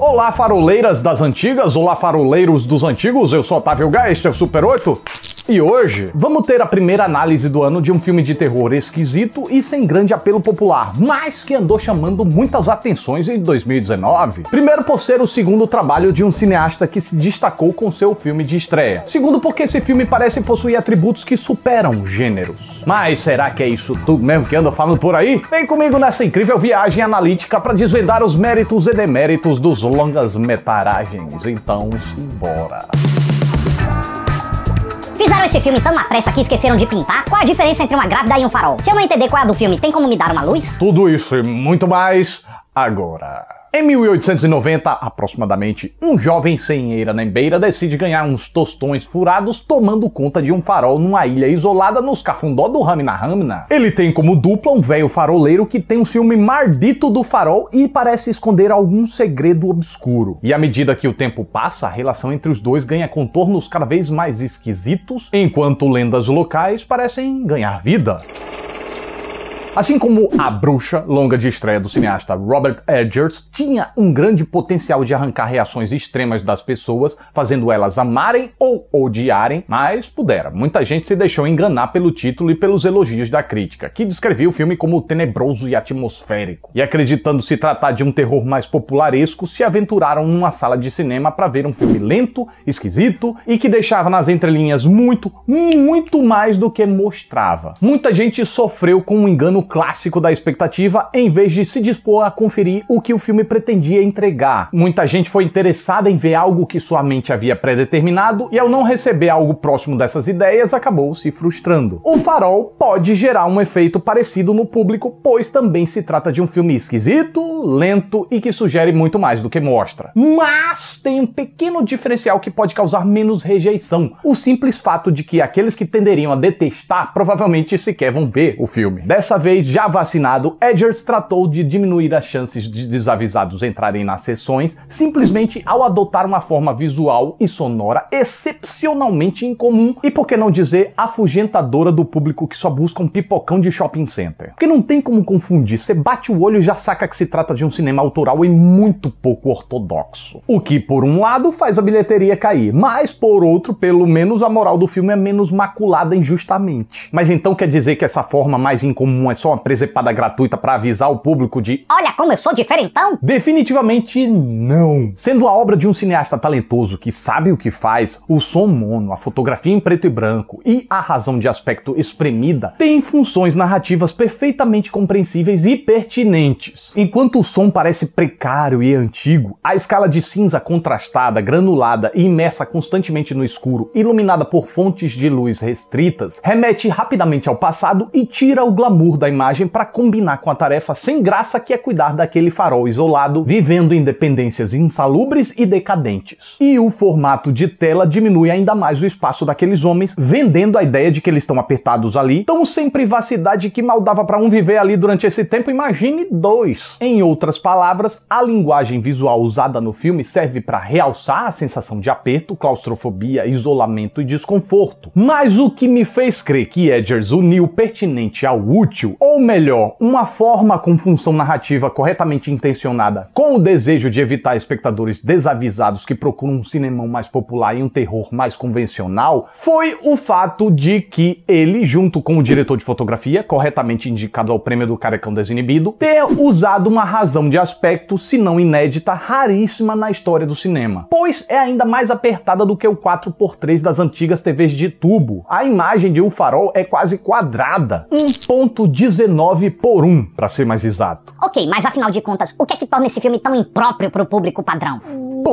Olá, faroleiras das antigas, olá, faroleiros dos antigos, eu sou Otávio Gá, este é o Super 8 e hoje, vamos ter a primeira análise do ano de um filme de terror esquisito e sem grande apelo popular, mas que andou chamando muitas atenções em 2019. Primeiro por ser o segundo trabalho de um cineasta que se destacou com seu filme de estreia. Segundo porque esse filme parece possuir atributos que superam gêneros. Mas será que é isso tudo mesmo que anda falando por aí? Vem comigo nessa incrível viagem analítica para desvendar os méritos e deméritos dos longas metaragens. Então, simbora. Pintaram esse filme tão na pressa que esqueceram de pintar? Qual a diferença entre uma grávida e um farol? Se eu não entender qual é a do filme, tem como me dar uma luz? Tudo isso e muito mais agora. Em 1890, aproximadamente, um jovem senheira na beira decide ganhar uns tostões furados tomando conta de um farol numa ilha isolada nos cafundó do Ramina Ramina. Ele tem como dupla um velho faroleiro que tem um ciúme mardito do farol e parece esconder algum segredo obscuro. E à medida que o tempo passa, a relação entre os dois ganha contornos cada vez mais esquisitos, enquanto lendas locais parecem ganhar vida. Assim como A Bruxa, longa de estreia do cineasta Robert Edgers, tinha um grande potencial de arrancar reações extremas das pessoas, fazendo elas amarem ou odiarem, mas pudera. Muita gente se deixou enganar pelo título e pelos elogios da crítica, que descrevia o filme como tenebroso e atmosférico. E acreditando se tratar de um terror mais popularesco, se aventuraram numa sala de cinema para ver um filme lento, esquisito e que deixava nas entrelinhas muito, muito mais do que mostrava. Muita gente sofreu com um engano no clássico da expectativa em vez de se dispor a conferir o que o filme pretendia entregar. Muita gente foi interessada em ver algo que sua mente havia predeterminado e ao não receber algo próximo dessas ideias acabou se frustrando. O Farol pode gerar um efeito parecido no público, pois também se trata de um filme esquisito, lento e que sugere muito mais do que mostra. Mas tem um pequeno diferencial que pode causar menos rejeição: o simples fato de que aqueles que tenderiam a detestar provavelmente sequer vão ver o filme. Dessa vez vez já vacinado, Edgers tratou de diminuir as chances de desavisados entrarem nas sessões simplesmente ao adotar uma forma visual e sonora excepcionalmente incomum e, por que não dizer, afugentadora do público que só busca um pipocão de shopping center. Porque não tem como confundir, você bate o olho e já saca que se trata de um cinema autoral e muito pouco ortodoxo. O que, por um lado, faz a bilheteria cair, mas, por outro, pelo menos a moral do filme é menos maculada injustamente. Mas então quer dizer que essa forma mais incomum é só uma presepada gratuita para avisar o público de Olha como eu sou diferentão? Definitivamente não. Sendo a obra de um cineasta talentoso que sabe o que faz, o som mono, a fotografia em preto e branco e a razão de aspecto espremida têm funções narrativas perfeitamente compreensíveis e pertinentes. Enquanto o som parece precário e antigo, a escala de cinza contrastada, granulada e imersa constantemente no escuro, iluminada por fontes de luz restritas, remete rapidamente ao passado e tira o glamour da imagem para combinar com a tarefa sem graça que é cuidar daquele farol isolado, vivendo em dependências insalubres e decadentes. E o formato de tela diminui ainda mais o espaço daqueles homens, vendendo a ideia de que eles estão apertados ali, tão sem privacidade que mal dava para um viver ali durante esse tempo, imagine dois. Em outras palavras, a linguagem visual usada no filme serve para realçar a sensação de aperto, claustrofobia, isolamento e desconforto. Mas o que me fez crer que Edgers uniu pertinente ao útil ou melhor, uma forma com função narrativa corretamente intencionada, com o desejo de evitar espectadores desavisados que procuram um cinema mais popular e um terror mais convencional, foi o fato de que ele, junto com o diretor de fotografia, corretamente indicado ao prêmio do Carecão Desinibido, ter usado uma razão de aspecto, se não inédita, raríssima na história do cinema, pois é ainda mais apertada do que o 4x3 das antigas TVs de tubo. A imagem de um farol é quase quadrada, Um ponto de 19 por 1, para ser mais exato. Ok, mas afinal de contas, o que é que torna esse filme tão impróprio para o público padrão?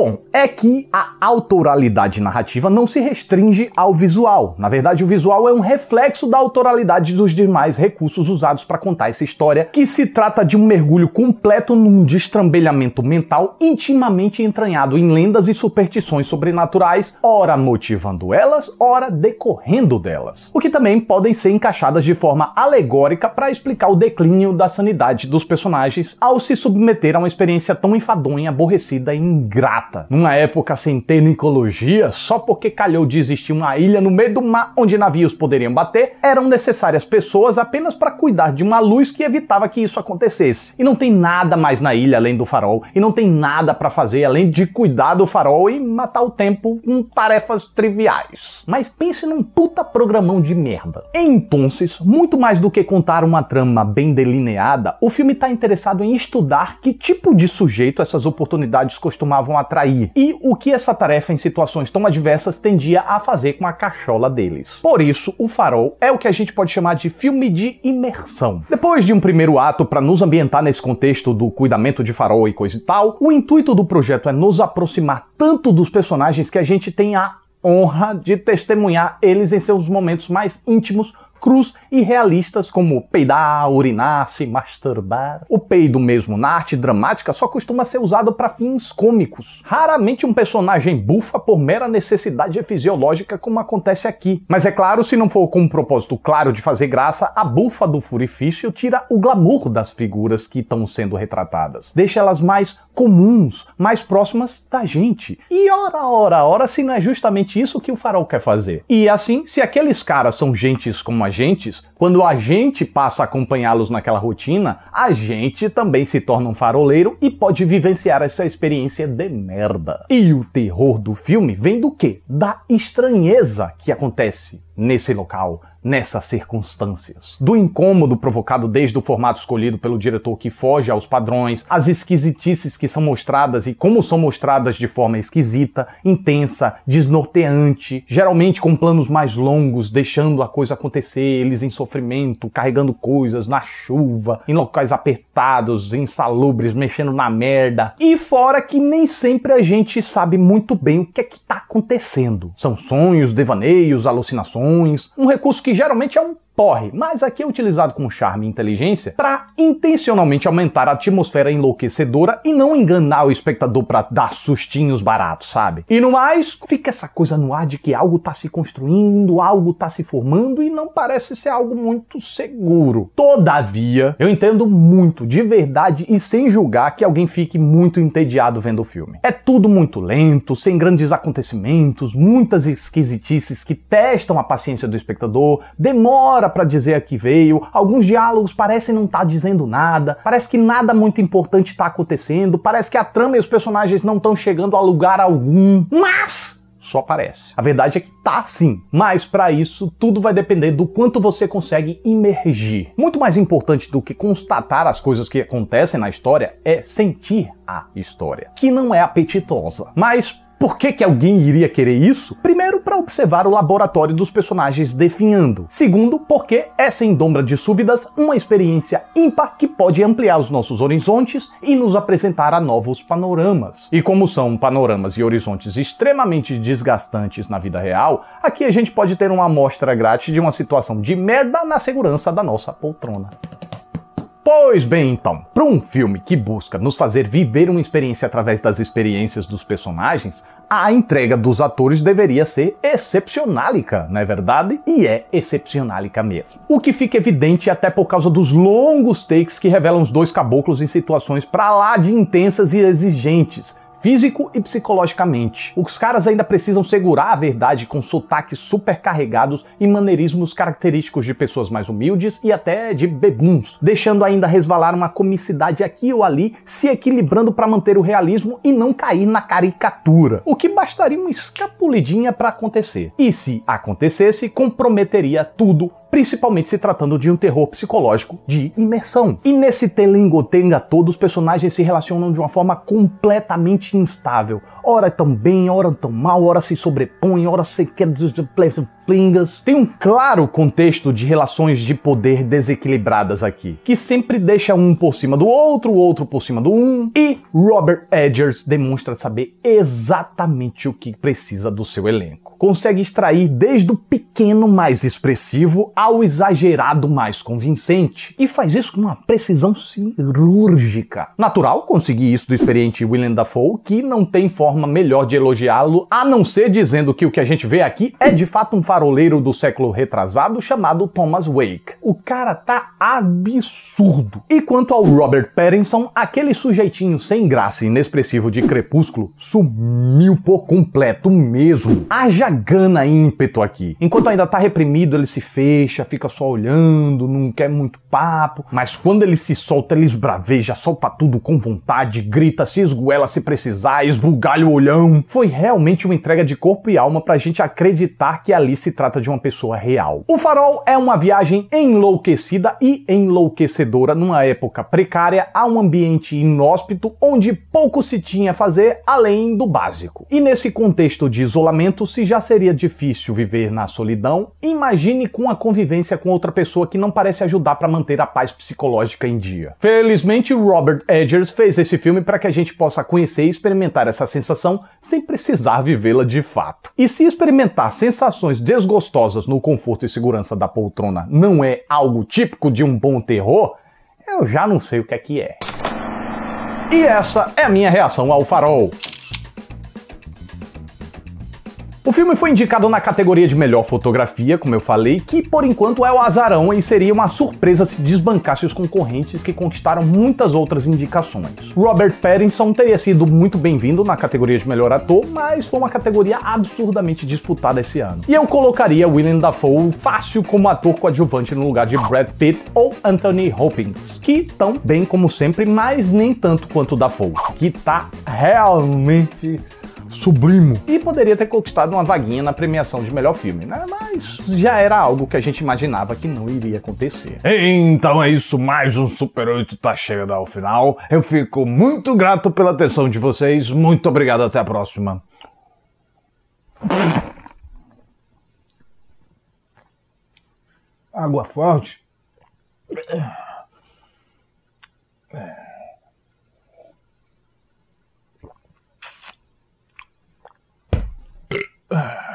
Bom, é que a autoralidade narrativa não se restringe ao visual. Na verdade, o visual é um reflexo da autoralidade dos demais recursos usados para contar essa história, que se trata de um mergulho completo num destrambelhamento mental intimamente entranhado em lendas e superstições sobrenaturais, ora motivando elas, ora decorrendo delas. O que também podem ser encaixadas de forma alegórica para explicar o declínio da sanidade dos personagens ao se submeter a uma experiência tão enfadonha, aborrecida e ingrata numa época sem ter nicologia, só porque calhou de existir uma ilha no meio do mar onde navios poderiam bater, eram necessárias pessoas apenas para cuidar de uma luz que evitava que isso acontecesse. E não tem nada mais na ilha além do farol, e não tem nada para fazer além de cuidar do farol e matar o tempo com tarefas triviais. Mas pense num puta programão de merda. Então, muito mais do que contar uma trama bem delineada, o filme está interessado em estudar que tipo de sujeito essas oportunidades costumavam atrair atrair, e o que essa tarefa em situações tão adversas tendia a fazer com a cachola deles. Por isso, o farol é o que a gente pode chamar de filme de imersão. Depois de um primeiro ato para nos ambientar nesse contexto do cuidamento de farol e coisa e tal, o intuito do projeto é nos aproximar tanto dos personagens que a gente tem a honra de testemunhar eles em seus momentos mais íntimos crus e realistas como peidar, urinar, se masturbar. O peido mesmo na arte dramática só costuma ser usado para fins cômicos. Raramente um personagem bufa por mera necessidade fisiológica como acontece aqui. Mas é claro, se não for com um propósito claro de fazer graça, a bufa do furifício tira o glamour das figuras que estão sendo retratadas. Deixa elas mais comuns, mais próximas da gente. E ora, ora, ora, se não é justamente isso que o farol quer fazer. E assim, se aqueles caras são gentes como a agentes, quando a gente passa a acompanhá-los naquela rotina, a gente também se torna um faroleiro e pode vivenciar essa experiência de merda. E o terror do filme vem do quê? Da estranheza que acontece nesse local, nessas circunstâncias. Do incômodo provocado desde o formato escolhido pelo diretor que foge aos padrões, as esquisitices que são mostradas e como são mostradas de forma esquisita, intensa, desnorteante, geralmente com planos mais longos, deixando a coisa acontecer, eles em sofrimento, carregando coisas na chuva, em locais apertados, insalubres, mexendo na merda. E fora que nem sempre a gente sabe muito bem o que é que tá acontecendo. São sonhos, devaneios, alucinações, ruins, um recurso que geralmente é um porre, mas aqui é utilizado com charme e inteligência para intencionalmente aumentar a atmosfera enlouquecedora e não enganar o espectador para dar sustinhos baratos, sabe? E no mais, fica essa coisa no ar de que algo tá se construindo, algo tá se formando e não parece ser algo muito seguro. Todavia, eu entendo muito, de verdade e sem julgar que alguém fique muito entediado vendo o filme. É tudo muito lento, sem grandes acontecimentos, muitas esquisitices que testam a paciência do espectador, demora nada para dizer a que veio, alguns diálogos parecem não estar tá dizendo nada, parece que nada muito importante está acontecendo, parece que a trama e os personagens não estão chegando a lugar algum. Mas só parece. A verdade é que tá sim, mas para isso tudo vai depender do quanto você consegue imergir. Muito mais importante do que constatar as coisas que acontecem na história é sentir a história, que não é apetitosa. Mas por que, que alguém iria querer isso? Primeiro Primeiro, para observar o laboratório dos personagens definhando. Segundo, porque é sem dombra de dúvidas uma experiência ímpar que pode ampliar os nossos horizontes e nos apresentar a novos panoramas. E como são panoramas e horizontes extremamente desgastantes na vida real, aqui a gente pode ter uma amostra grátis de uma situação de merda na segurança da nossa poltrona. Pois bem, então, para um filme que busca nos fazer viver uma experiência através das experiências dos personagens, a entrega dos atores deveria ser excepcionálica, não é verdade? E é excepcionálica mesmo. O que fica evidente é até por causa dos longos takes que revelam os dois caboclos em situações para lá de intensas e exigentes, físico e psicologicamente. Os caras ainda precisam segurar a verdade com sotaques supercarregados e maneirismos característicos de pessoas mais humildes e até de bebuns, deixando ainda resvalar uma comicidade aqui ou ali, se equilibrando para manter o realismo e não cair na caricatura. O que bastaria uma escapulidinha para acontecer. E se acontecesse, comprometeria tudo principalmente se tratando de um terror psicológico de imersão. E nesse Telengotenga todo, os personagens se relacionam de uma forma completamente instável. Ora tão bem, ora tão mal, ora se sobrepõem, ora se quer tem um claro contexto de relações de poder desequilibradas aqui, que sempre deixa um por cima do outro, o outro por cima do um, e Robert Edgers demonstra saber exatamente o que precisa do seu elenco. Consegue extrair desde o pequeno mais expressivo ao exagerado mais convincente, e faz isso com uma precisão cirúrgica. Natural conseguir isso do experiente William Dafoe, que não tem forma melhor de elogiá-lo a não ser dizendo que o que a gente vê aqui é de fato um fato faroleiro do século retrasado chamado Thomas Wake. O cara tá absurdo. E quanto ao Robert Pattinson, aquele sujeitinho sem graça e inexpressivo de Crepúsculo sumiu por completo mesmo. Haja gana ímpeto aqui. Enquanto ainda tá reprimido, ele se fecha, fica só olhando, não quer muito papo, mas quando ele se solta, ele esbraveja, solta tudo com vontade, grita, se esguela, se precisar, esbugalha o olhão. Foi realmente uma entrega de corpo e alma pra gente acreditar que Alice se trata de uma pessoa real. O Farol é uma viagem enlouquecida e enlouquecedora numa época precária a um ambiente inóspito onde pouco se tinha a fazer além do básico. E nesse contexto de isolamento, se já seria difícil viver na solidão, imagine com a convivência com outra pessoa que não parece ajudar para manter a paz psicológica em dia. Felizmente, Robert Edgers fez esse filme para que a gente possa conhecer e experimentar essa sensação sem precisar vivê-la de fato. E se experimentar sensações de histórias gostosas no conforto e segurança da poltrona não é algo típico de um bom terror, eu já não sei o que é que é. E essa é a minha reação ao farol. O filme foi indicado na categoria de melhor fotografia, como eu falei, que por enquanto é o azarão e seria uma surpresa se desbancasse os concorrentes que conquistaram muitas outras indicações. Robert Pattinson teria sido muito bem-vindo na categoria de melhor ator, mas foi uma categoria absurdamente disputada esse ano. E eu colocaria William Dafoe fácil como ator coadjuvante no lugar de Brad Pitt ou Anthony Hopkins, que tão bem como sempre, mas nem tanto quanto Dafoe, que tá realmente sublimo. E poderia ter conquistado uma vaguinha na premiação de melhor filme, né? Mas já era algo que a gente imaginava que não iria acontecer. Então é isso, mais um Super 8 tá chegando ao final. Eu fico muito grato pela atenção de vocês. Muito obrigado, até a próxima. Água forte. É. Uh,